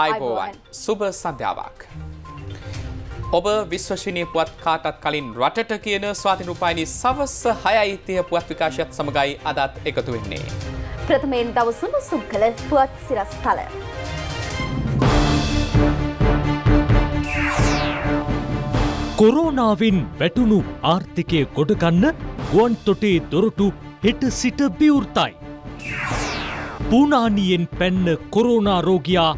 ආයිබෝවන් සුභ සන්ධ්‍යාවක්. ඔබ විශ්වශනය පුවත් කාටත් කලින් රටට කියන ස්වාති රුපායිනි සවස්ස හයයිතිය පුවත් විකාශයත් සමඟයි අදත් එකතු වෙන්නේ. ප්‍රථමයෙන් දවසම සුම් කළ පුවත් සිරස් තල. කොරෝනාවෙන් වැටුණු ආර්ථිකය ගොඩගන්න ගුවන් තොටේ දොරටු හෙට සිට බිවෘතයි. පූනානියෙන් පැන්න කොරෝනාරෝගයා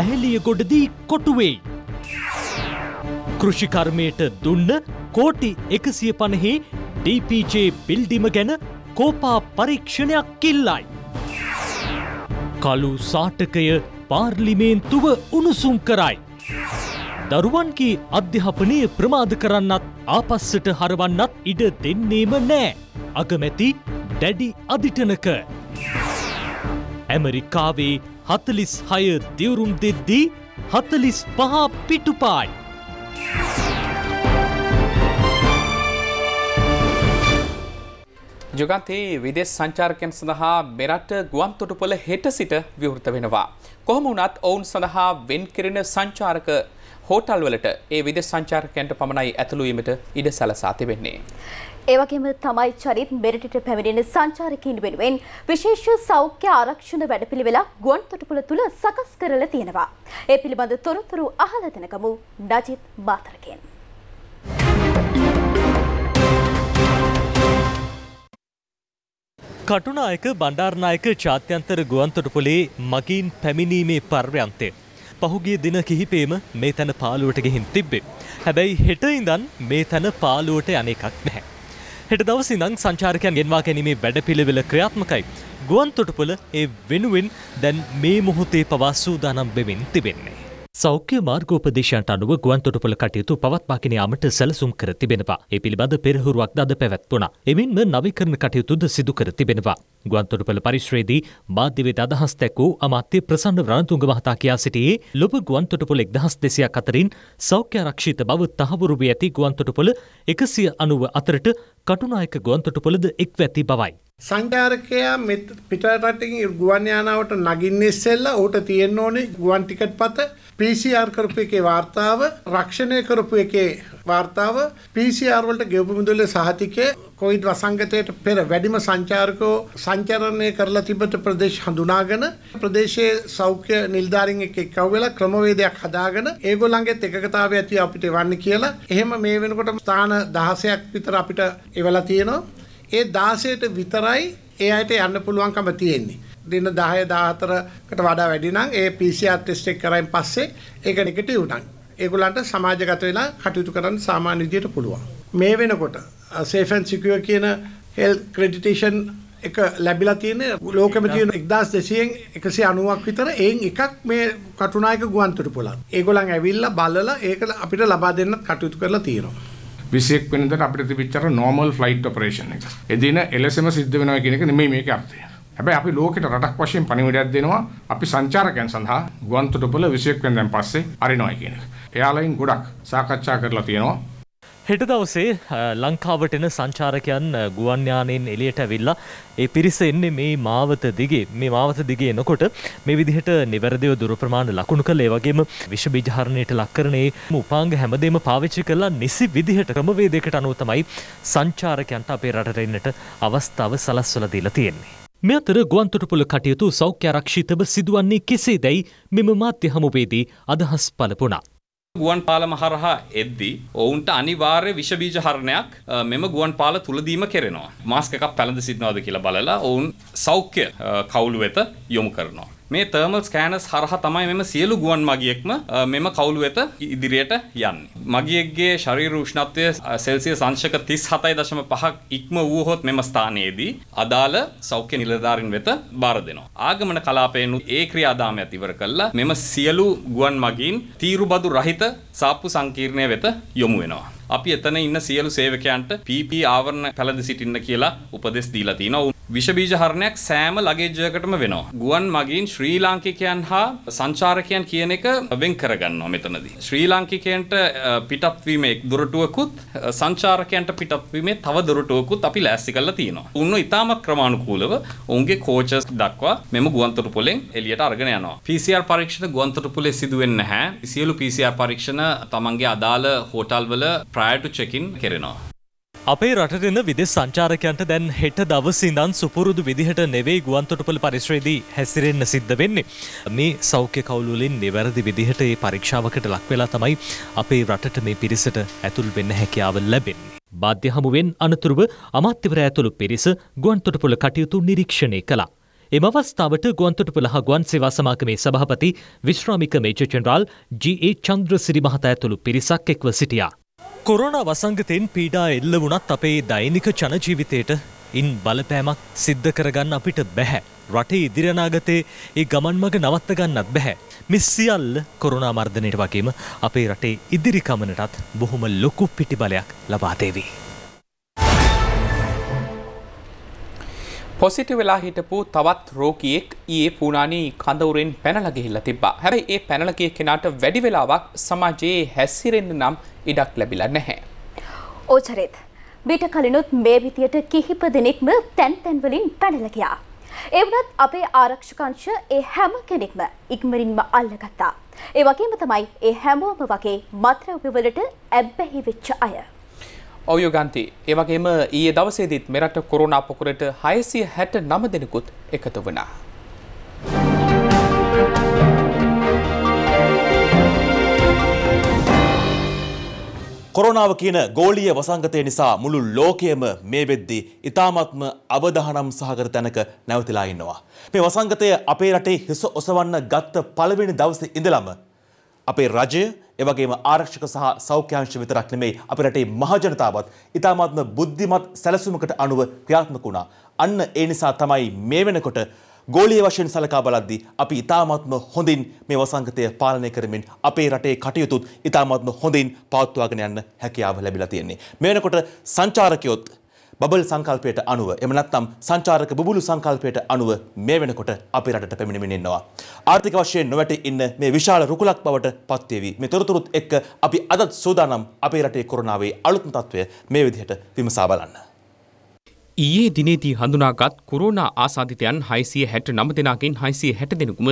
ඇහෙලියගොඩදී කොටුවෙයි. කෘෂිකර්මයට දුන්න කෝටි එකසිය පණහි DPJ බිල්ඩිම ගැන කෝපා පරීක්ෂණයක් කිල්ලයි. කලු සාටකය පාර්ලිමේන්තුව උණුසුම් කරයි. දරුවන්ගේ අධ්‍යාපනය ප්‍රමාද කරන්නත් ආපස්සට හරවන්නත් ඉඩ දෙන්නේම නෑ. අගමැති ඩැඩි අධිටනක. ඇමරිකාවේ හතලිස් හය දිවුරුම් දෙද්දී හතලිස් පහා පිටුපායි. ජුගන්ති විදෙස් සංචාර්කයන් සඳහා මෙරට ගුවන්තොටුපොළ හෙට සිට විවෘත වෙනවා. කොහොම වුණත් ඔවුන් සඳහා වෙන් කෙරෙන සංචාරක හෝටල්වලට ඒ විදෙස් සංචාරකයන්ට පමණයි ඇතුළුවීමට ඉඩ සලසා තිබෙන්නේ. ඒවගේම තමයි චරිත් මෙරටට පැමිණෙන සංචාරකීන් වෙනුවෙන් විශේෂ සෞඛ්‍ය ආරක්ෂණ වැඩපිළිවෙලක් ගුවන් තොටුපළ තුළ සකස් කරලා තියෙනවා. ඒ පිළිබඳ තොරතුරු අහලා දෙනකමු නජිත් බාතරකෙන්. කටුනායක බණ්ඩාරනායක ජාත්‍යන්තර ගුවන්තොටුපොලේ මගින් පැමිණීමේ පර්යන්තය පහුගිය දින කිහිපේම මේ තැන පාලුවට ගෙහින් තිබ්බේ. හැබැයි හෙට ඉඳන් මේ තැන පාලුවට යන එකක් නැහැ. හෙට දවස ඉඳන් සංචාරකයන් ගෙන්වා ගැනීමේ වැඩපිළිවෙල ක්‍රියාත්මකයි. ගුවන් තොටුපොළ ඒ වෙනුවෙන් දැන් මේ මොහොතේ පවා සූදානම් වෙමින් තිබෙන්නේ. සෞඛ්‍ය මාර්ගෝපදේශයන්ට අනුව ගුවන්තොටුපළ කටයුතු පවත්වාගෙන යාමට සැලසුම් කර තිබෙනවා. ඒ පිළිබඳ පෙරහුරුවක් ද අද පැවැත්වුණා. එමින්ම නවීකරණ කටයුතුද සිදු කර තිබෙනවා. ගුවන්තොටුපළ පරිශ්‍රයේදී මාධ්‍ය වෙත අදහස් දැක්වූ අමාත්‍ය ප්‍රසන්න රණතුංග මහතා කියා සිටියේ ලොබ ගුවන්තොටුපළ 1200ක් අතරින් සෞඛ්‍ය ආරක්ෂිත බව තහවුරු වී ඇති ගුවන්තොටුපළ 194ට කටුනායක ගුවන්තොටුපළද එක්ව ඇති බවයි. සංචාරකයා පිටරටකින් ගුවන් යානාවට නගින්න ඉස්සෙල්ලා ඌට තියෙන්න ඕනේ ගුවන් ටිකට් පත PCR කරපු එකේ වාර්තාව රක්ෂණය කරපු එකේ වාර්තාව PCR වලට ගෙවපු මුදලේ සහතිකය කොවිඩ් වසංගතයට පෙර වැඩිම සංචාරකෝ සංචරණය කරලා තිබෙන ප්‍රදේශ හඳුනාගෙන ප්‍රදේශයේ සෞඛ්‍ය නිලධාරීන් එක්ක එක්ව වෙලා ක්‍රමවේදයක් හදාගෙන ඒගොල්ලන්ගෙත් එකකතාවය ඇති අපිට වන්න කියලා එහෙම මේ වෙනකොට ස්ථාන 16ක් විතර අපිට එවලා තියෙනවා ඒ 16ට විතරයි ඒ අයට යන්න පුළුවන්කම තියෙන්නේ. දින 10 14කට වඩා වැඩි නම් ඒ PCR ටෙස්ට් එක කරායින් පස්සේ ඒක නෙගටිව් නම් ඒගොල්ලන්ට සමාජගත වෙලා කටයුතු කරන්න සාමාන්‍ය විදියට පුළුවන්. මේ වෙනකොට safe and secure කියන health accreditation එක ලැබිලා තියෙන්නේ ලෝකෙම තියෙන 1200න් 190ක් විතර එයින් එකක් මේ කටුනායක ගුවන්තොටුපළත්. ඒගොල්ලන් ඇවිල්ලා බලලා ඒක අපිට ලබා දෙන්න කටයුතු කරලා තියෙනවා. 21 වෙනිදාට අපිට තිබිච්ච අර normal flight operation එක. එදින එලෙසම සිද්ධ වෙනවා කියන එක නෙමෙයි මේකේ අර්ථය. හැබැයි අපි ලෝකෙට රටක් වශයෙන් පණිවිඩයක් දෙනවා අපි සංචාරකයන් සඳහා ගුවන්තොටුපළ 21 වෙනිදාන් පස්සේ අරිනවා කියන එක. එයාලයින් ගොඩක් සාකච්ඡා කරලා තියෙනවා. හෙට දවසේ ලංකාවට එන සංචාරකයන් ගුවන්යානයෙන් එලියට ඇවිල්ලා ඒ පිරිස එන්නේ මේ මාවත දිගේ මේ මාවත දිගේ එනකොට මේ විදිහට නිවැරදිව දුර ප්‍රමාණ ලකුණු කළේ වගේම විෂ බීජ හරණයට ලක් කරන්නේ උපාංග හැමදේම පාවිච්චි කරලා නිසි විදිහට ක්‍රමවේදයකට අනුව තමයි සංචාරකයන්ට අපේ රටට එන්නට අවස්ථාව සලස්වලා දීලා තියෙන්නේ. මේ අතර ගුවන්තොටුපොළ කටයුතු සෞඛ්‍ය ආරක්ෂිතව සිදුවන්නේ කෙසේ දැයි මෙම මාධ්‍ය හමුවේදී අදහස් පළපුණා. ගුවන් පාලම හරහා එද්දී ඔවුන්ට අනිවාර්ය විෂබීජ හරණයක් මෙම ගුවන් පාල තුලදීම කෙරෙනවා. මාස්ක එකක් පැළඳ සිටිනවද කියලා බලලා ඔවුන් සෞඛ්‍ය කවුළු වෙත යොමු කරනවා. මේ තර්මල් ස්කෑනස් හරහා තමයි මෙම සියලු ගුවන් මගියෙක්ම මෙම කවුළු වෙත ඉදිරියට යන්නේ. මගියෙක්ගේ ශරීර උෂ්ණත්වය සෙල්සියස් අංශක 37.5ක් ඉක්ම වුවහොත් මෙම ස්ථානයේදී අදාළ සෞඛ්‍ය නිලධාරීන් වෙත බාර දෙනවා. ආගමන කලාපයෙන් ඒ ක්‍රියාදාමයත් ඉවර කළා මෙම සියලු ගුවන් මගීන් තීරුබදු රහිත සාප්පු සංකීර්ණය වෙත යොමු වෙනවා. අපි එතන ඉන්න සියලු සේවකයන්ට PP ආවරණ පැළඳ සිටින්න කියලා උපදෙස් දීලා තිනවා. විෂබීජ හරණයක් සෑම ලගේජ් එකකටම වෙනවා. ගුවන් මගින් ශ්‍රී ලාංකිකයන් හා සංචාරකයන් කියන එක වෙන් කරගන්නවා මෙතනදී. ශ්‍රී ලාංකිකයන්ට පිටත් වීම එක් දොරටුවකුත් සංචාරකයන්ට පිටත් වීමේ තව දොරටුවකුත් අපි ලෑස්ති කරලා තියෙනවා. උන්ව ඉතාමත් ක්‍රමානුකූලව උන්ගේ කෝචස් දක්වා මෙම ගුවන්තොටුපොලෙන් එළියට අරගෙන යනවා. PCR පරීක්ෂණ ගුවන්තොටුපොලේ සිදු වෙන්නේ නැහැ. සියලු PCR පරීක්ෂණ තමන්ගේ අදාළ හෝටල්වල prior to check-in කෙරෙනවා. අපේ රට දෙන විදෙස් සංචාරකයන්ට දැන් හෙට දවසිඳන් සුපුරුදු විදිහට නෙවෙයි ගුවන්තොටුපළ පරිශ්‍රයේදී හැසිරෙන්න සිද්ධ වෙන්නේ. මේ සෞඛ්‍ය කවුලුවලින් නිවැරදි විදිහට ඒ පරීක්ෂාවකට ලක් වෙලා තමයි අපේ රටට මේ පිරිසට ඇතුල් වෙන්න හැකියාව ලැබෙන්නේ. බාධ්‍ය හමුවෙන් අනතුරුව අමාත්‍යවර ඇතුළු පිරිස ගුවන්තොටුපළ කටයුතු නිරීක්ෂණය කළා. එම අවස්ථාවට ගුවන්තොටුපළ හා ගුවන් සේවා සමාගමේ සභාපති විශ්‍රාමික මේජර් ජෙනරාල් ජී.ඒ. චන්ද්‍රසිරි මහතා ඇතුළු පිරිසක් එක්ව සිටියා. කොරන වසංගතයෙන් පීඩා එල්ල වුණත් අපේ දෛනික ජනජීවිතයට ඉන් බලපෑමක් සිද්ධ කරගන්න අපිට බැහැ. රටේ ඉදිරනාගතේ ඒ ගමන් මග නවත්තගන්නත් බැහැ. මිස්සිියල් කොරුණා මර්ධනයට වගේම අපේ රටේ ඉදිරිකමනටත් බොහොම ලොකු පිටිබලයක් ලබාදේවී. පොසිටි වෙලා හිටපු තවත් රෝකියෙක් ඒ පූනානී කඳවුරෙන් පැනලගහිල්ල තිබා හැබයි ඒ පැනලකිය කෙනාට වැඩි වෙලාවක් සමාජයේ හැසිරෙන්න්න නම් ඉඩක් ලැබිලා නැහැ. ඕචරිත්. බිට කලිනුත් මේ විතියට කිහිප දෙනෙක්ම තැන් තැන්වලින් පැනලගයා. එවනත් අපේ ආරක්ෂකංශ ඒ හැම කෙනෙක්ම ඉක්මරින්ම අල්ලගත්තා. ඒ වගේම තමයි ඒ හැමෝම වගේ මත්‍රව්‍යවලට ඇබ්බැහි වෙච්ච අය. ඔයුගන්ති ඒවගේම ඊයේ දවසේදීත් මෙරට කොරුණා පොකුරට හයසිය හැට නම දෙනෙකුත් එකතු වනා. කොරනාව කියන ගෝලිය වසංගතය නිසා මුළු ලෝකයම මේ වෙද්දි ඉතාමත්ම අවධහනම් සහකර තැනක නැවතිලා ඉන්නවා. මේ වසංගතය අපේ රටේ හිස ඔසවන්න ගත්ත පළවෙනි දවස ඉඳලම අපේ රජය එවගේම ආරක්ෂක සහ සෞඛ්‍යංශ විතරක් නෙමෙයි අපේ රටේ මහජනතාවත් ඉතාමත්ම බුද්ධිමත් සැලසුමකට අනුව ක්‍රියාත්මක වුණා. අන්න ඒ නිසා තමයි මේ වෙනකොට ගෝලීය වශයෙන් සලකා බලද්දී අපි ඉතාමත්ම හොඳින් මේ වසංගතය පාලනය කරමින් අපේ රටේ කටයුතුත් ඉතාමත්ම හොඳින් පවත්වාගෙන යන්න හැකියාව ලැබිලා තියෙන්නේ. මේ වෙනකොට සංචාරකයොත් බබල් සංකල්පයට අනුව එම නැත්නම් සංචාරක බුබුලු සංකල්පයට අනුව මේ වෙනකොට අපේ රටට පැමිණෙමින් ඉන්නවා. ආර්ථික වශයෙන් නොවැටී ඉන්න මේ විශාල රුකුලක් බවට පත් වේවි. මේ තොරතුරුත් එක්ක අපි අදත් සූදානම් අපේ රටේ කොරෝනාවේ අලුත්ම තත්ත්වය මේ විදිහට විමසා බලන්න. ඊයේ දිනේදී හඳුනාගත් කොරෝනා ආසාධිතයන් 669 දෙනාගෙන් 660 දෙනෙකුම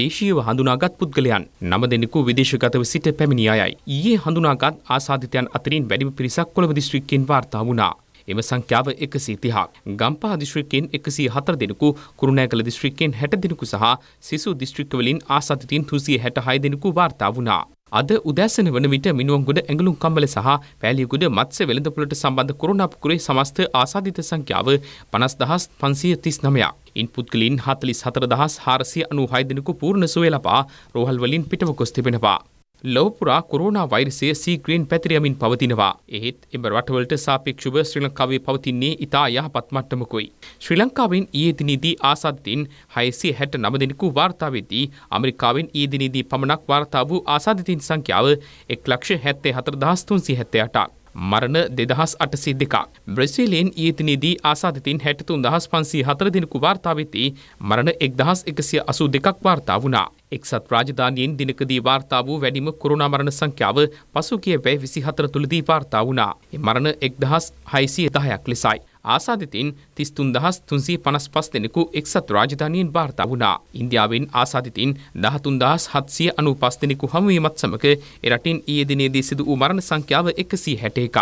දේශීයව හඳුනාගත් පුද්ගලයන් 9 දෙනෙකු විදේශගතව සිට පැමිණි අයයි. ඊයේ හඳුනාගත් ආසාධිතයන් අතරින් වැඩිම පිරිසක් කොළඹ දිස්ත්‍රික්කයෙන් වාර්තා වුණා. එම සංඛ්‍යාව එකසී තිහා. ගම්පහ දිශ්‍රික්කෙන් එකසී හතර දෙනෙකු කුරුණෑකළ දිශ්‍රික්කෙන් හැට දෙනෙකු සහ සිසු දිශ්‍රික්කවලින් ආසතිතින් තුසිය හැට හය දෙනෙකු වාර්තා වුණා. අද උදැසන වන විට මිනුවන්ගොඩ ඇඟලුම් කම්බල සහ පැලියගුඩ මත්ස වෙළඳපුලට සම්බන්ධ කොරුණාපුකුරේ සමස්ත ආසාධිත සංඛ්‍යාව පනස් දහස් පන්සිය තිස් නමයක්. ඉන් පුද්ගලින් හතලිස් හතර දහස් හාරසිය අනු හයදෙනකු පූර්ණ සුවේ ලබා රෝහල්වලින් පිටව කොස් තිබෙනවා. ලොවපුරා කොරෝනා වෛරසය සීග්‍රීන් පැතිරයමින් පවතිනවා. එහෙත් එම රටවලට සාපේක්ෂව ශ්‍රී ලංකාවේ පවතින්නේ ඉතා යහපත් මට්ටමකුයි. ශ්‍රී ලංකාවෙන් ඊයේ දිනේදී ආසද්දින් 669 දෙනෙකු වාර්තා වෙද්දී ඇමරිකාවෙන් ඊයේ දිනේදී පමණක් වාර්තා වූ ආසාදිතින් සංඛ්‍යාව 1,74,378ක්. මරණ දෙදහස් අටසේ දෙකක්. බ්‍රසිලෙන් ඊතිනේදී ආසාධතින් හැටතුන් දහස් පන්සී හතර දිනකු වාර්තාවවෙති මරණ එක් දහස් එකසිය අසු දෙකක් වාර්තා වුණා. එක්සත් රාජධානයෙන් දිනකදී වාර්තා වූ වැඩිම කොරුණා මරණ සංඛ්‍යාව පසුගිය වැය විසි හතර තුළදී වාර්තා වුණා. මරණ එක්දහස් හයිසිය දහයක් ලෙසයි. ආසාධිතින් තිස්තුන් දහස් තුන්සිය පනස් පස් දෙනෙකු එක්සත් රාජධානයෙන් භාර්තා වුණා. ඉන්දියාවෙන් ආසාධිතින් දහතුන් දහස් හත්සිය අනු පස් දෙනෙකු හමුවීමත් සමක එරටින් ඊයේ දිනේදී සිදු වූ මරණ සංඛ්‍යාව එකසී හැට එකක්.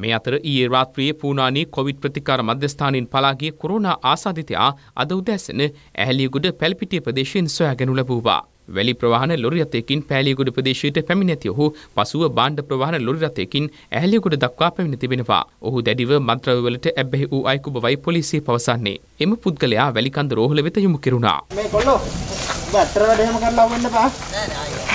මේ අතර ඊයේ රාත්‍රියේ පූනානී කොවිඩ් ප්‍රතිකාර මධ්‍යස්ථානයෙන් පලා ගිය කොරෝනා ආසාදිතයා අද උදැසන ඇහැලියගොඩ පැල්පිටිය ප්‍රදේශයෙන් සොයාගනු ලැබුවා. වැලි ප්‍රවාහන ලොරි රථයකින් පෑලියගොඩ ප්‍රදේශයට පැමිණ ඇති ඔහු පසුව බාණ්ඩ ප්‍රවාහන ලොරි රථයකින් ඇහැලියගොඩ දක්වා පැමිණ තිබෙනවා. ඔහු දැඩිව මත්ද්‍රව්‍යවලට ඇබ්බැහි වූ අයෙකු බවයි පොලිසිය පවසන්නේ. එම පුද්ගලයා වැලිකන්ද රෝහල වෙත යොමු කෙරුණා. මේ කොල්ලෝ ඔබ අතර වැඩ එහෙම කරලා වන්න බෑ. නෑ නෑ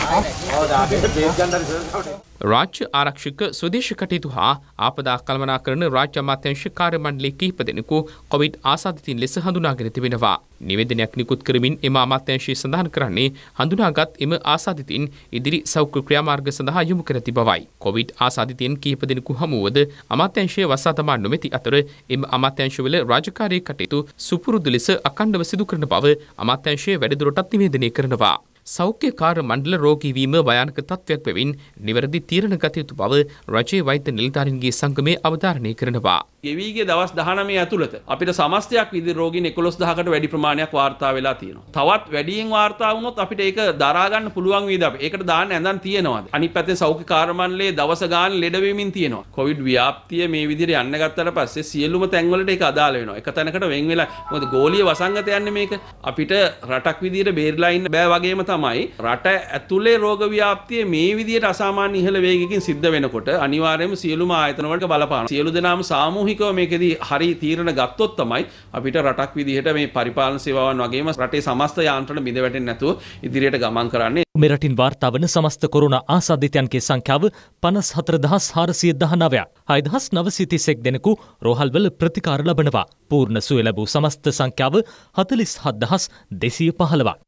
රාජ්‍ය ආරක්ෂික ස්වදේශ කටයුතු හා ආපදා කළමනා කරන රාජ්‍ය අමාත්‍යංශ කාර්යමණ්ඩලයේ කිහිප දෙනෙකු කොවිඩ් ආසාදිතින් ලෙස හඳුනාගෙන තිබෙනවා. නිවේදනයක් නිකුත් කරමින් එම අමාත්‍යංශය සඳහන් කරන්නේ හඳුනාගත් එම ආසාදිතින් ඉදිරි සෞඛ්‍ය ක්‍රියාමාර්ග සඳහා යොමු කර තිබවයි. කොවිඩ් ආසාදිතයෙන් කිහිප දෙනෙකු හමුවද අමාත්‍යංශය වසා තමා නොමැති අතර එම අමාත්‍යංශවල රාජකාරී කටයුතු සුපුරුදු ලෙස අඛණ්ඩව සිදු කරන බව අමාත්‍යංශය වැඩිදුරටත් නිවේදනය කරනවා. සෞඛ්‍යකාර මණ්ඩල රෝගීවීම භයානක තත්ත්වයක් වෙමින් නිවැරදි තීරණ ගත යුතු බව රජයේ වෛද්‍ය නිලධාරීන්ගේ සංගමේ අවධාරණය කරනවා. ගෙවීගේ දවස් 19 ඇතුළත අපිට සමස්තයක් විදි රෝගීන් 11000කට වැඩි ප්‍රමාණයක් වාර්තා වෙලා තියෙනවා. තවත් වැඩියෙන් වාර්තා වුණොත් අපිට ඒක දරා ගන්න පුළුවන් වේද අපි. ඒකට දාන්න ඇඳන් තියෙනවාද? අනිත් පැත්තේ සෞඛ්‍යකාර මණ්ඩලයේ දවස ගාන ලෙඩ වෙමින් තියෙනවා. කොවිඩ් ව්‍යාප්තිය මේ විදිහට යන්න ගත්තට පස්සේ සියලුම තැන්වලට ඒක අදාළ වෙනවා. එක තැනකට වෙන් වෙලා මොකද ගෝලීය වසංගතයන්නේ මේක. අපිට රටක් විදිහට බේරලා ඉන්න බෑ වගේම තමයි තමයි රට ඇතුලේ රෝග ව්‍යාප්තිය මේ විදිහට අසාමාන්‍ය ඉහළ වේගකින් සිද්ධ වෙනකොට අනිවාර්යයෙන්ම සියලුම ආයතන වලට බලපාන. සියලු දෙනාම සාමූහිකව මේකෙදී හරි තීරණ ගත්තොත් තමයි අපිට රටක් විදිහට මේ පරිපාලන සේවාවන් වගේම රටේ සමස්ත යාන්ත්‍රණ බිඳවැටෙන්නේ නැතුව ඉදිරියට ගමන් කරන්නේ. මෙරටින් වාර්තාවන සමස්ත කොරුණ ආසාධිතයන්ගේ සංඛ්‍යාව පනස් හතර දහස් හාරසිය දහනවය හයිදහස් නවසිතිසෙක් දෙනෙකු රෝහල්වල ප්‍රතිකාර ලබනවා පූර්ණ සුව ලැබූ සමස්ත සංඛ්‍යාව හතලිස් හත්දහස් දෙසිය පහළවක්.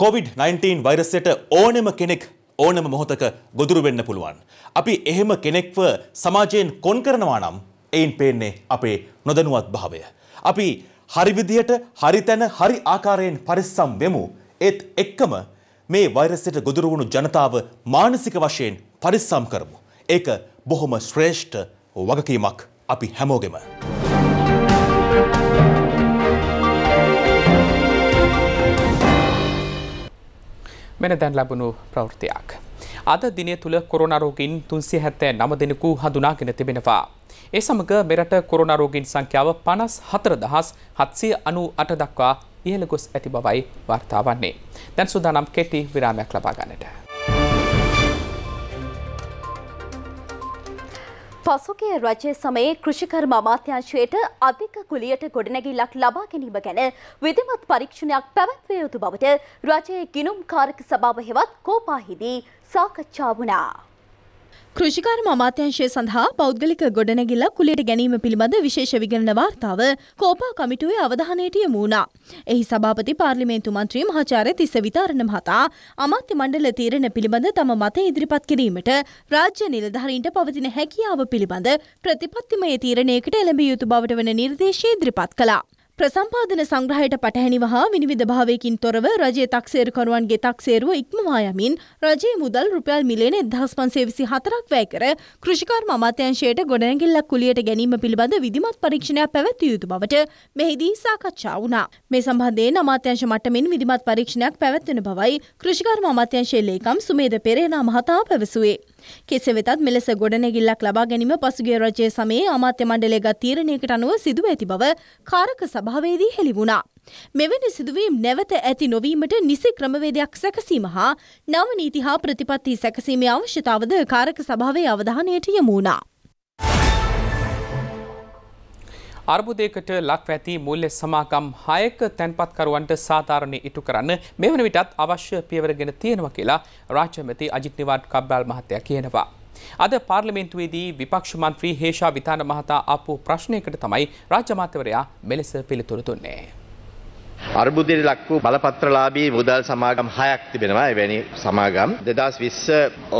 කොවිD-19 වෛරසයට ඕනෙම කෙනෙක් ඕනම මොහොතක ගොදුරු වෙන්න පුළුවන්. අපි එහෙම කෙනෙක්ව සමාජයෙන් කොන් කරනවා නම් එයින් පේන්නේ අපේ නොදැනුවත් භාවය. අපි හරි විදියට හරි තැන හරි ආකාරයෙන් පරිස්සම් වෙමු. ඒත් එක්කම මේ වෛරසයට ගොදුරු වුණු ජනතාව මානසික වශයෙන් පරිස්සම් කරමු. ඒක බොහොම ශ්‍රේෂ්ඨ වගකීමක් අපි හැමෝගෙම. මෙන දැන් ලැබුණු ප්‍රවෘතියක්. අද දිනය තුළ කොරනරෝගින් තුන්සිය හැත්තෑ නම දෙනෙකු හඳුනාගෙන තිබෙනවා. ඒ සමඟ මෙරට කොරනරෝගින් සංඛ්‍යාව පනස් හතර දහස් හත්සිය අනු අට දක්වා ඉහළ ගොස් ඇති බවයි වර්තා වන්නේ. දැන් සුදානම් කෙටි විරාමයක් ලබා ගන්නට. පසුගිය රජය සමයේ කෘෂිකර්ම අමාත්‍යංශයට අධික කුලියට ගොඩනැගිල්ලක් ලබා ගැනීම ගැන විධිමත් පරීක්ෂණයක් පැවැත්විය යුතු බවට රජයේ ගිනුම්කාරක සභාව හෙවත් කෝපාහිදී සාකච්ඡා වුණා. කෘෂිකාර්ම අමාත්‍යංශය සඳහා පෞද්ගලික ගොඩනැගිල්ල කුලයට ගැනීම පිළිබඳ විශේෂ විගණන වාර්තාව කෝපා කමිටුවේ අවධානයට යොමු වුණා. එහි සභාපති පාර්ලිමේන්තු මන්ත්‍රී මහාචාර්ය තිස්ස විතාරණ මහතා අමාත්‍ය මණ්ඩල තීරණ පිළිබඳ තම මත ඉදිරිපත් කිරීමට රාජ්‍ය නිලධාරීන්ට පවතින හැකියාව පිළිබඳ ප්‍රතිපත්තිමය තීරණයකට එළඹිය යුතු බවට වන නිර්දේශය ඉදිරිපත් කළා. ප්‍රසම්පාදන සංග්‍රහයට පටහැනිව හා විනිවිධභාවයකින් තොරව රජයේ තක්සේරුකරුවන්ගේ තක්සේරුව ඉක්මවා යමින් රජයේ මුදල් රුපියල් මිලියන 1524ක් වැය කර කෘෂිකර්ම අමාත්‍යාංශයට ගොඩනැගිල්ලක් කුලියට ගැනීම පිළිබඳ විධිමත් පරීක්ෂණයක් පැවැත්විය යුතු බවට මෙහිදී සාකච්ඡා වුණා. මේ සම්බන්ධයෙන් අමාත්‍යාංශ මට්ටමින් විධිමත් පරීක්ෂණයක් පැවැත්වෙන බවයි කෘෂිකර්ම අමාත්‍යාංශයේ ලේකම් සුමේද පෙරේනා මහතා පැවසුවේ. කෙසේ වෙතත් මෙලෙස ගොඩනැගිල්ලක් ලබා ගැනීම පසුගිය රජය සමයේ අමාත්‍ය මණ්ඩලයේගත් තීරණයකට අනුව සිදුව ඇති බව කාරක සභාවේදී හෙළි වුණා. මෙවැනි සිදුවීම් නැවත ඇති නොවීමට නිසි ක්‍රමවේදයක් සැකසීම හා නව නීති හා ප්‍රතිපත්ති සැකසීමේ අවශ්‍යතාවද කාරක සභාවේ අවධානයට යොමු වුණා. අර්බුදයකට ලක් වැති මුල්‍ය සමාගම් හයක තැන්පත්කරුවන්ට සාධාරණය ඉටු කරන්න මෙවන විටත් අවශ්‍ය පියවරගෙන තියෙනවා කියලා රාජ්‍යමති අජිත් නිවාඩ් කබ්බාල් මහත්තයා කියනවා. අද පාර්ලිමෙන්තුවේදී විපක්ෂ මන්ත්‍රී හේෂා විතාන මහතා අපපු ප්‍රශ්නයකට තමයි රාජ්‍යමාත්‍යවරයා මෙලෙස පිළිතුරු දුන්නේ. අර්බුදයට ලක් වූ බලපත්‍රලාභී මුදල් සමාගම් හයක් තිබෙනවා එවැනි සමාගම්. දෙදස් විස්ස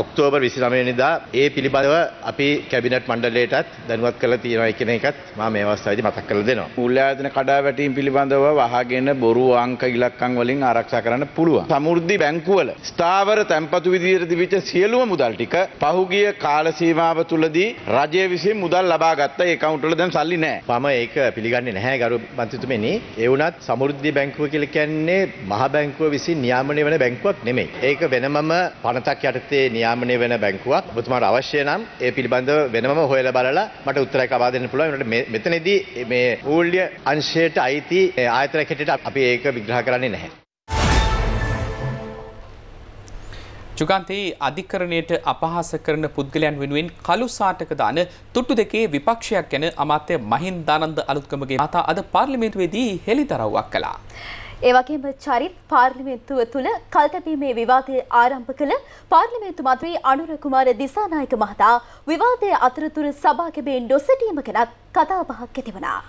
ඔක්තෝබර් විසිනමයනිදා ඒ පිළිබඳව අපි කැබිනට් මණ්ඩලයටත් දැනුවත් කළ තියෙනයි කෙන එකත් මා මේ අවස්ථාවේදී මතක් කරලා දෙනවා. මුල්‍යායතන කඩාවැටීම් පිළිබඳව වහගෙන බොරු අංක ඉලක්කම් වලින් ආරක්ෂා කරන්න පුළුවන්. සමෘද්ධි බැංකුවල ස්ථාවර තැන්පතු විදියට තිබිච්ච සියලුම මුදල් ටික පහුගිය කාල සීමාව තුලදී රජය විසින් මුදල් ලබා ගත්ත ඒ account වල දැන් සල්ලි නැහැ. මම ඒක පිළිගන්නේ නැහැ ගරු මන්ත්‍රීතුමනි. ඒ වුණත් සමෘද්ධි නියාමනයේදී බැංකුව කියලා කියන්නේ මහ බැංකුව විසින් නියාමනය වෙන බැංකුවක් නෙමෙයි. ඒක වෙනමම පනතක් යටතේ නියාමනය වෙන බැංකුවක්. ඔබතුමාට අවශ්‍ය නම් ඒ පිළිබඳව වෙනමම හොයලා බලලා මට උත්තරයක් ලබා දෙන්න පුළුවන්. ඒකට මෙතනදී මේ මූල්‍ය අංශයට අයිති ආයතනයක් හැටියට අපි ඒක විග්‍රහ කරන්නේ නැහැ. යුගන්තයේ අධිකරණයට අපහාස කරන පුද්ගලයන් වෙනුවෙන් කළු සාටක දාන තුට්ටු දෙකේ විපක්ෂයක් ගැන අමාත්‍ය මහින්දානන්ද අලුත්ගමගේ මතා අද පාර්ලිමේන්තුවේදී හෙළිදරව්වක් කළා. ඒ වගේම චරිත් පාර්ලිමේන්තුව තුළ කල්තැබීමේ විවාදය ආරම්භ කළ පාර්ලිමේන්තු මන්ත්‍රී අනුර කුමාර දිසානායක මහතා විවාදයේ අතරතුර සභාකමේ නොසිටීම ගැනත් කතා බහක් ඇති වුණා.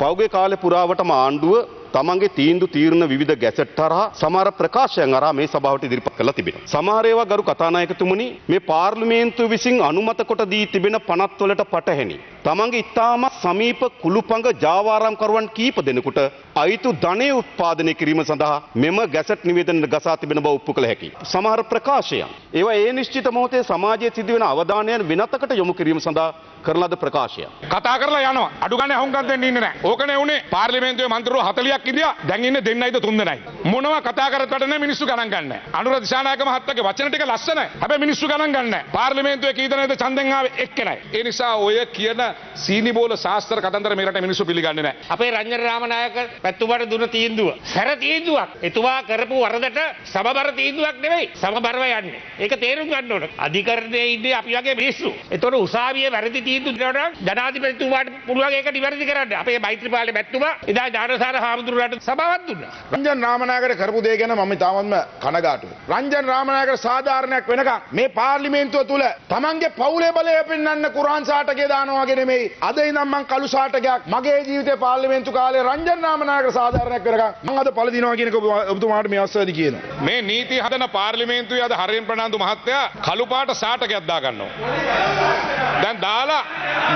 පෞගේ කාලේ පුරාවටම ආණ්ඩුව තමන්ගේ තීන්දු තීරණ විධ ගැසට් තරහා සමහර ප්‍රකාශයන් අරා මේ සභාවට ඉදිරිපත් කළ තිබෙන. සමහරේවා ගරු කතානායකතුමනි මේ පාර්ලිමේන්තුව විසින් අනුමත කොට දී තිබෙන පනත්වලට පටහැනි. තමන්ගේ ඉතාම සමීප කුළුපඟ ජාවාරම්කරුවන් කීප දෙනෙකුට අයිතු ධනය උත්පාදනය කිරීම සඳහා මෙම ගැසට් නිවේදන ගසා තිබෙන බව උප්පු කළ හැකි. සමහර ප්‍රකාශයන්. ඒවා ඒ නිශ්චිත මොහොතේ සමාජයේ සිදුවෙන අවධානයන් වෙනතකට යොමු කිරීම සඳහා කරන ලද ප්‍රකාශය. කතා කරලා යනවා. අඩු ගන්න අහුම්කම් දෙන්න ඉන්නේ නැහැ. ඕකනේ උනේ පාර්ලිමේන්තුවේ මන්ත්‍රීවරු 40ක් ගණයක් ඉදියා දැන් ඉන්නේ දෙන්නයිද තුන්දෙනයි. මොනවා කතා කරත් වැඩ නැහැ මිනිස්සු ගණන් ගන්න. අනුර දිසානායක මහත්තයාගේ වචන ටික ලස්සනයි. හැබැයි මිනිස්සු ගණන් ගන්න. පාර්ලිමේන්තුවේ කී දෙනෙක්ද ඡන්දෙන් ආවේ එක්කෙනයි. ඒ නිසා ඔය කියන සීනිබෝල ශාස්ත්‍ර කතන්දර මේකට මිනිස්සු පිළිගන්නේ නැහැ. අපේ රංජන රාමනායක පැතුමට දුන තීන්දුව. සැර තීන්දුවක්. එතුමා කරපු වරදට සමබර තීන්දුවක් නෙවෙයි. සමබරව යන්නේ. ඒක තේරුම් ගන්න ඕන. අධිකරණයේ ඉන්නේ අපි වගේ මිනිස්සු. ඒතකොට උසාවියේ වැරදි තීන්දුව දෙනකොට ජනාධිපතිතුමාට පුළුවන් ඒක නිවැරදි කරන්න. අපේ මෛත්‍රීපාලේ මැතිතුමා එදා ඥානසාර හාමුදුරුවෝ හාමුදුරුවන්ට සභාවක් දුන්නා. රංජන් රාමනායකට කරපු දේ ගැන මම තාමත්ම කනගාටුයි. රංජන් රාමනායකට සාධාරණයක් වෙනකන් මේ පාර්ලිමේන්තුව තුල තමන්ගේ පවුලේ බලය පෙන්වන්න කුරාන් සාටකේ දානවා වගේ නෙමෙයි. අද ඉඳන් මං කළු සාටකයක් මගේ ජීවිතේ පාර්ලිමේන්තු කාලේ රංජන් රාමනායකට සාධාරණයක් වෙනකන් මං අද පළ දිනවා කියනක ඔබතුමාට මේ අවස්ථාවේදී කියනවා. මේ නීති හදන පාර්ලිමේන්තුවේ අද හරියන් ප්‍රනාන්දු මහත්තයා කළු පාට සාටකයක් දා ගන්නවා. දැන් දාලා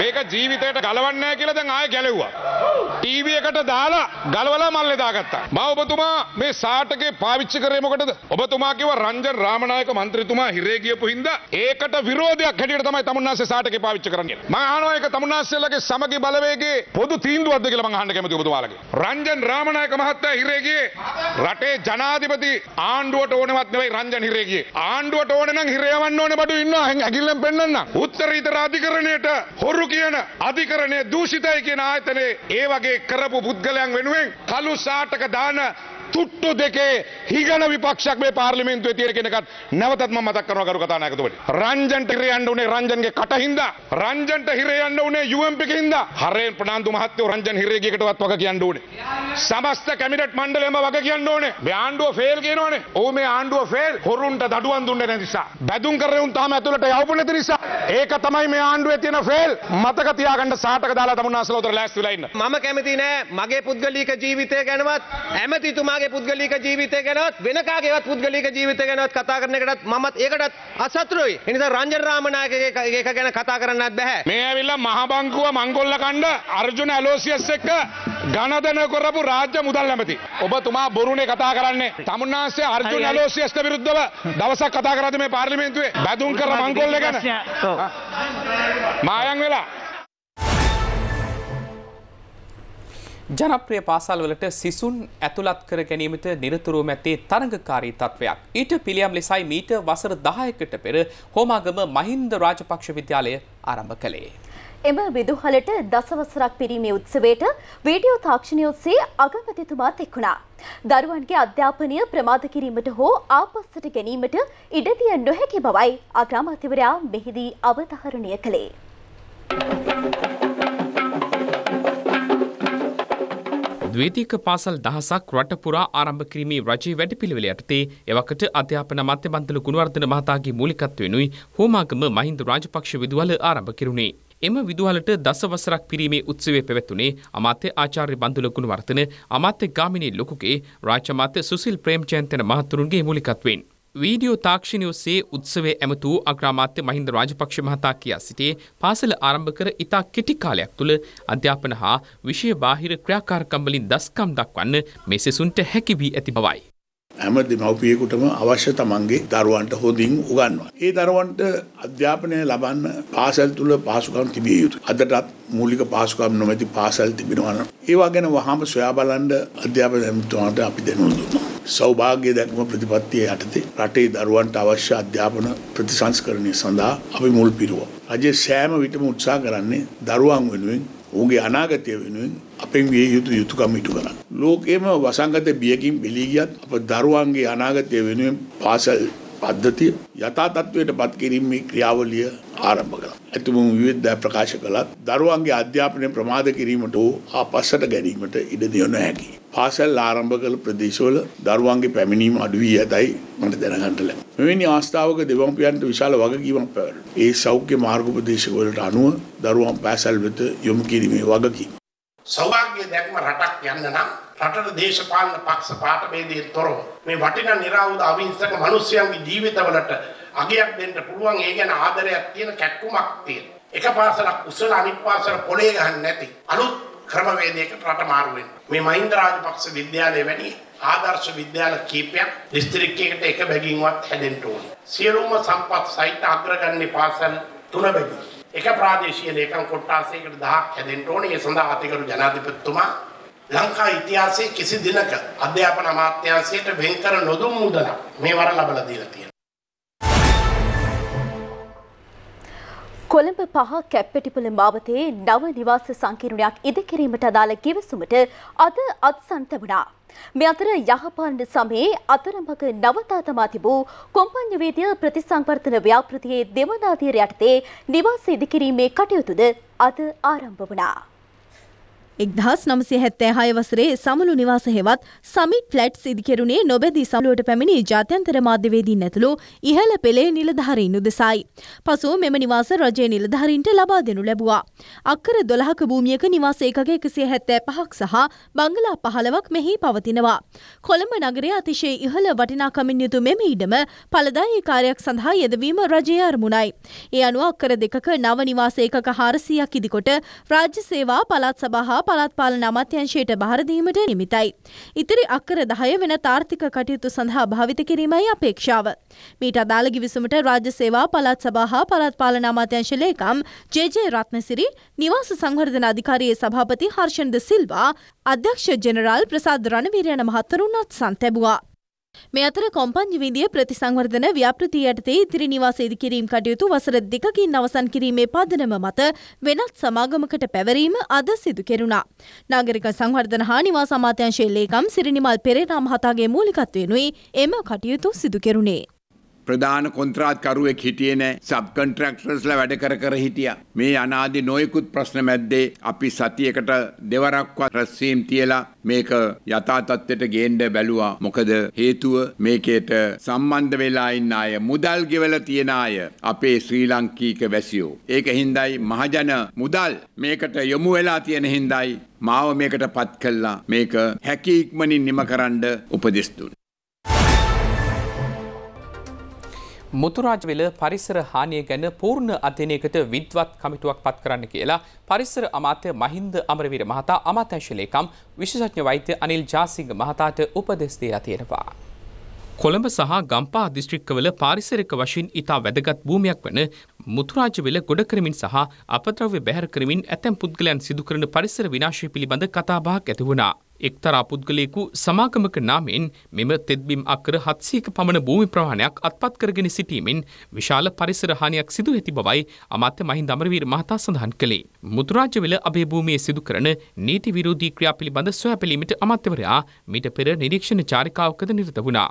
මේක ජීවිතයට ගලවන්නේ නැහැ කියලා දැන් ආයෙ ගැලෙව්වා. ටීවී එකට දාලා ගලවලා දාලා මල්ලේ දාගත්තා. මා ඔබතුමා මේ සාටකේ පාවිච්චි කරේ මොකටද? ඔබතුමා කිව්වා රංජන් රාමනායක මන්ත්‍රීතුමා හිරේ ගියපු හින්දා ඒකට විරෝධයක් හැටියට තමයි තමුන්නාස්සේ සාටකේ පාවිච්චි කරන්නේ. මම අහනවා ඒක තමුන්නාස්සේලගේ සමගි බලවේගයේ පොදු තීන්දුවක්ද කියලා මම අහන්න කැමතියි ඔබතුමාලගේ. රංජන් රාමනායක මහත්තයා හිරේ ගියේ රටේ ජනාධිපති ආණ්ඩුවට ඕනෙවත් නෙවෙයි රංජන් හිරේ ගියේ. ආණ්ඩුවට ඕනේ නම් හිරේ යවන්න ඕනේ බඩු ඉන්නවා ඇඟිල්ලෙන් පෙන්නන්න. උත්තරීතර අධිකරණයට හොරු කියන අධිකරණය දූෂිතයි කියන ආයතනේ ඒ වගේ කරපු පුද්ගලයන් වෙනුවෙන් කළු සාටක දාන තුට්ටු දෙකේ හිගන විපක්ෂක් මේ පාර්ලිමේන්තුවේ තියෙන කෙනකත් නැවතත් මම මතක් කරනවා කරු කතානායකතුමනි. රංජන්ට හිර යන්න උනේ රංජන්ගේ කටින්දා. රංජන්ට හිර යන්න උනේ UMP කින්දා. හරේන් ප්‍රනාන්දු මහත්තයෝ රංජන් හිරේ ගියකටවත් වග කියන්න ඕනේ. සමස්ත කැබිනට් මණ්ඩලයම වග කියන්න ඕනේ. මේ ආණ්ඩුව ෆේල් කියනෝනේ. ඔව් මේ ආණ්ඩුව ෆේල් හොරුන්ට දඩුවම් දුන්නේ නැති නිසා. බැදුම් කරේ උන් තාම ඇතුළට යවපු නැති නිසා. ඒක තමයි මේ ආණ්ඩුවේ තියෙන ෆේල්. මතක තියාගන්න සාටක දාලා තමුන්නාසල උතර ලෑස්ති වෙලා ඉන්න. මම කැමති නෑ මගේ පුද්ගලික ජීවිතය ගැනවත් ඇමතිතුමාගේ මගේ පුද්ගලික ජීවිතය ගැනත් වෙන කාගේවත් පුද්ගලික ජීවිතය ගැනත් කතා කරන එකටත් මමත් ඒකටත් අසතුරුයි. ඒ නිසා රංජන රාමනායකගේ ඒක ගැන කතා කරන්නත් බෑ. මේ ඇවිල්ලා මහ බංකුව මංගොල්ල කණ්ඩ අර්ජුන ඇලෝසියස් එක්ක ගණදන කරපු රාජ්‍ය මුදල් නැමති. ඔබතුමා බොරුණේ කතා කරන්නේ. තමුන්නාන්සේ අර්ජුන ඇලෝසියස්ට විරුද්ධව දවසක් කතා කරාද මේ පාර්ලිමේන්තුවේ බැදුම් කර මංගොල්ලේ ගැන. මායන් වෙලා ජනප්‍රිය පාසල්වලට සිසුන් ඇතුළත් කර ගැනීමට නිරතුරුවම ඇත්තේ තරඟකාරී තත්ත්වයක්. ඊට පිළියම් ලෙසයි මීට වසර 10කට පෙර හෝමාගම මහින්ද රාජපක්ෂ විද්‍යාලය ආරම්භ කළේ. එම විදුහලට දසවසරක් පිරීමේ උත්සවයට වීඩියෝ තාක්ෂණය ඔස්සේ අගමැතිතුමාත් එක්ුණා. දරුවන්ගේ අධ්‍යාපනය ප්‍රමාද කිරීමට හෝ ආපස්සට ගැනීමට ඉඩදිය නොහැකි බවයි අග්‍රාමාත්‍යවරයා මෙහිදී අවධාරණය කළේ. Thank you. ද්වේතික පාසල් දහසක් රට පුරා ආරම්භ කිරීමේ රජයේ වැඩපිළිවෙල යටතේ එවකට අධ්‍යාපන මධ්‍ය මණ්ඩල ගුණවර්ධන මහතාගේ මූලිකත්වයෙනුයි හෝමාගම මහින්ද රාජපක්ෂ විදුහල ආරම්භ කෙරුණේ. එම විදුහලට දස වසරක් පිරීමේ උත්සවය පැවැතුනේ අමාත්‍ය ආචාර්ය බන්දුල ගුණවර්ධන අමාත්‍ය ගාමිණී ලොකුගේ රාජ්‍ය අමාත්‍ය සුසිල් ප්‍රේම්ජයන්තන මහතුරුන්ගේ මූලිකත්වයෙන්. වීඩියෝ තාක්ෂණය ඔස්සේ උත්සවය ඇමතූ අග්‍රාමාත්‍ය මහින්ද රාජපක්ෂ මහතා කියා සිටේ පාසල ආරම්භ කර ඉතා කෙටි කාලයක් තුළ අධ්‍යාපන හා විෂය බාහිර ක්‍රියාකාරකම්වලින් දස්කම් දක්වන්න මේ සෙසුන්ට හැකි වී ඇති බවයි. හැම දෙමව්පියෙකුටම අවශ්‍ය තමන්ගේ දරුවන්ට හොඳින් උගන්වනවා. ඒ දරුවන්ට අධ්‍යාපනය ලබන්න පාසල් තුල පහසුකම් තිබිය යුතුයි. අදටත් මූලික පහසුකම් නොමැති පාසල් තිබෙනවා නම් ඒවා ගැන වහාම සොයා බලන්න අධ්‍යාපන ඇමතුමාට අපි දෙනුම් දුන්නා. සෞභාග්‍ය දැක්ම ප්‍රතිපත්තිය යටතේ රටේ දරුවන්ට අවශ්‍ය අධ්‍යාපන ප්‍රතිසංස්කරණය සඳහා අපි මුල් පිරුවා. රජය සෑම විටම උත්සාහ කරන්නේ දරුවන් වෙනුවෙන් ඔහුගේ අනාගතය වෙනුවෙන් අපෙන් විය යුතු යුතුකම් ඉටු කරන්න. ලෝකයේම වසංගත බියකින් බෙලී ගියත් අප දරුවන්ගේ අනාගතය වෙනුවෙන් පාසල් පද්ධතිය යථා තත්ත්වයට පත් කිරීමේ ක්‍රියාවලිය ආරම්භ කළා. ඇතුම විවිධ ප්‍රකාශ කළත් දරුවන්ගේ අධ්‍යාපනය ප්‍රමාද කිරීමට හෝ ආපස්සට ගැනීමට ඉඩ දිය නොහැකි. පාසල් ආරම්භ කළ ප්‍රදේශවල දරුවන්ගේ පැමිණීම අඩු වී ඇතයි මට දැනගන්න ලැබුණා. මෙවැනි අවස්ථාවක දෙමව්පියන්ට විශාල වගකීමක් පැවරුණා. ඒ සෞඛ්‍ය මාර්ගෝපදේශවලට අනුව දරුවන් පාසල් වෙත යොමු කිරීමේ වගකීම සෞභාග්‍ය දැක්ම රටක් යන්න නම් රටට දේශපාලන පක්ෂ පාට ભેදයෙන් තොරව මේ වටිනා නිර්ආයුධ අවිහිංසක මිනිස්යන්ගේ ජීවිතවලට අගයක් දෙන්න පුළුවන් ඒ ගැන ආදරයක් තියෙන කැක්කුමක් තියෙන. එක පාසලක් උසල අනිත් පාසල පොළේ ගහන්නේ නැති අලුත් ක්‍රමවේදයකට රට මාරු වෙනවා. මේ මහින්ද රාජපක්ෂ විද්‍යාලය වැනි ආදර්ශ විද්‍යාල කීපයක් දිස්ත්‍රික්කයකට එක බැගින්වත් හැදෙන්න ඕනේ. සියලුම සම්පත් සහිත අග්‍රගන්නේ පාසල් තුන බැගින්. එක ප්‍රාදේශීය ලේකම් කොට්ටාසයකට 10ක් හැදෙන්න ඕනේ. ඒ සඳහා අතිගරු ජනාධිපතිතුමා ලංකා ඉතිහාසයේ කිසි දිනක අධ්‍යාපන අමාත්‍යාංශයට වෙන්කර නොදුන් මුදලක් මේ වර ලබලා දීලා තියෙනවා. කොළඹ පහ කැප්පෙටිපොළ මාවතේ නව නිවාස සංකීර්ණයක් ඉදිකිරීමට අදාළ කිවිසුමට අද අත්සන් තැබුණා. මේ අතර යහපාලන සමයේ අතරමඟ නවතා තමා තිබූ කොම්පඤ්ඤවේදීය ප්‍රතිසංවර්ධන ව්‍යාපෘතියේ දෙවනාධිර යටතේ නිවාස ඉදිකිරීමේ කටයුතුද අද ආරම්භ වුණා. එක්දහස් නමසේ හැත්තෑ හය වසරේ සමලු නිවාස හෙවත් සමිට් ෆ්ලට් සිදිකෙරුණේ නොබැදී සමලුවට පැමිණි ජාත්‍යන්තර මාධ්‍යවේදී නැතුළු ඉහළ පෙළේ නිලධහරින් උදෙසයි. පසුව මෙම නිවාස රජය නිලධහරින්ට ලබා දෙනු ලැබවා. අක්කර දොළහක භූමියක නිවාස එකක එකසේ හැත්තෑ පහක් සහ බංගලා පහලවක් මෙහි පවතිනවා. කොළඹ නගරය අතිශය ඉහළ වටිනාකමින් යුතු මෙම ඉඩම පලදායේ කාරයක් සඳහා යෙදවීම රජය අරමුණයි. ඒ අනුව අක්කර දෙකක නව නිවාස එකක හාරසියක් ඉදිකොට රාජ්‍ය සේවා පළත් සභහා පළාත් පාලන අමාත්‍යංශයට භාරදීමට නිමිතයි. ඉතිරි අක්කර 10 වෙන තාර්ථික කටයුතු සඳහා භාවිත කිරීමයි අපේක්ෂාව. මීට අදාළ ගිවිසුමට රාජ්‍ය සේවා පළාත් සභා හා පළාත් පාලන අමාත්‍යංශ ලේකම් ජේ.ජේ. රත්නසිරි, නිවාස සංවර්ධන අධිකාරියේ සභාපති හර්ෂන්ද සිල්වා, අධ්‍යක්ෂ ජෙනරාල් ප්‍රසාද් රණවීරයන මහත්වරුන්වත් සන්තැබුවා. මේ අතර කොම්පඤ්ඤ විදිය ප්‍රතිසංවර්ධන ව්‍යාපෘති යටතේ ඉතිරි නිවාස ඉදිකිරීම් කටයුතු වසර දෙකකින් අවසන් කිරීමේ පදනම මත වෙනත් සමාගමකට පැවරීම අද සිදු කෙරුණා. නාගරික සංවර්ධන හා නිවාස අමාත්‍යාංශයේ ලේකම් සිරිනිමල් පෙරේරා මහතාගේ මූලිකත්වයෙනුයි එම කටයුතු සිදු කෙරුණේ. ප්‍රධාන කොන්ත්‍රාත්කරුවෙක් හිටියේ නෑ සබ් කන්ට්‍රක්ටර්ස්ලා වැඩ කර කර හිටියා. මේ අනාදි නොයෙකුත් ප්‍රශ්න මැද්දේ අපි සතියකට දෙවරක්වත් රැස්වීම් තියලා මේක යථා තත්ත්වයට ගේන්න බැලුවා. මොකද හේතුව මේකේට සම්බන්ධ වෙලා ඉන්න අය මුදල් ගෙවලා තියෙන අය අපේ ශ්‍රී ලංකීක වැසියෝ. ඒක හින්දායි මහජන මුදල් මේකට යොමු වෙලා තියෙන හින්දායි මාව මේකට පත් කළා. මේක හැකි ඉක්මනින් නිම කරන්න උපදෙස් දුන්නා. මුතුරාජවෙල පරිසර හානිය ගැන පූර්ණ අධ්‍යනයකට විද්වත් කමිටුවක් පත් කරන්න කියලා පරිසර අමාත්‍ය මහින්ද අමරවීර මහතා අමාත්‍යංශලේකම් විශෂඥ වෛත්‍ය අනිල් ජාසිංග මහතාට උපදෙස්දයා තියෙනවා. කොළඹ සහ ගම්පා දිස්ත්‍රික්කවල පාරිසරික වශයෙන් ඉතා වැදගත් භූමයක් වන මුතුරාජවෙල ගොඩ කරමින් සහ අපද්‍රව්‍ය බැහැර කරමින් ඇතැම් පුද්ගලයන් සිදුකරන පරිසර විනාශය පිළිබඳ කතාබාක් ඇතිවුණා. එක්තරා පුද්ගලයෙකු සමාගමක නාමයෙන් මෙම තෙත්බිම් අක්කර 700ක පමණ භූමි ප්‍රමාණයක් අත්පත් කරගෙන සිටීමෙන් විශාල පරිසර හානියක් සිදු ඇති බවයි අමාත්‍ය මහින්ද අමරවීර මහතා සඳහන් කළේ. මුතුරාජවල අභය භූමියේ සිදු කරන නීති විරෝධී ක්‍රියා පිළිබඳ සොයාපැලීමට අමාත්‍යවරයා මීට පෙර නිරීක්ෂණ චාරිකාවකද නිරත වුණා.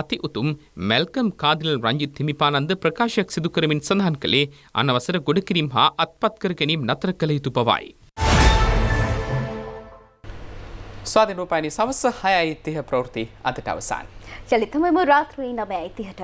අති උතුම් මැල්කම් කාදිනල් රංජිත් හිමිපානන්ද ප්‍රකාශයක් සිදු කරමින් සඳහන් කළේ අනවසර ගොඩකිරීම් හා අත්පත් කර ගැනීම නතර කළ යුතු පවයි. ස්වාධිනූපයිනි සවස්ස හයයි ඉතිහ ප්‍රවෘති අතට අවසාන්. චලිතමම රාත්‍රී නමයි ඉතිහට.